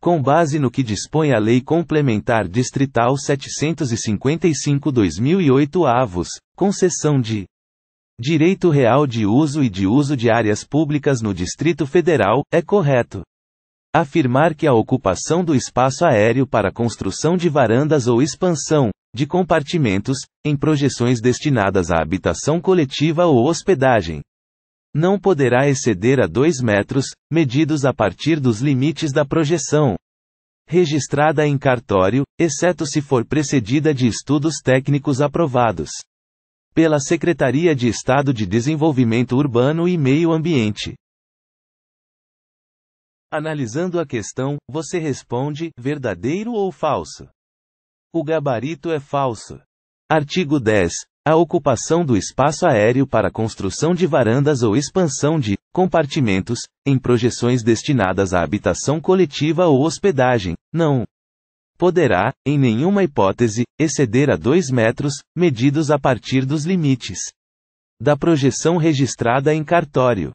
com base no que dispõe a Lei Complementar Distrital 755-2008 avos, concessão de direito real de uso e de uso de áreas públicas no Distrito Federal, é correto. Afirmar que a ocupação do espaço aéreo para construção de varandas ou expansão, de compartimentos, em projeções destinadas à habitação coletiva ou hospedagem, não poderá exceder a 2 metros, medidos a partir dos limites da projeção. Registrada em cartório, exceto se for precedida de estudos técnicos aprovados pela Secretaria de Estado de Desenvolvimento Urbano e Meio Ambiente. Analisando a questão, você responde: verdadeiro ou falso? O gabarito é falso. Artigo 10. A ocupação do espaço aéreo para construção de varandas ou expansão de compartimentos, em projeções destinadas à habitação coletiva ou hospedagem, não poderá, em nenhuma hipótese, exceder a 2 metros, medidos a partir dos limites da projeção registrada em cartório.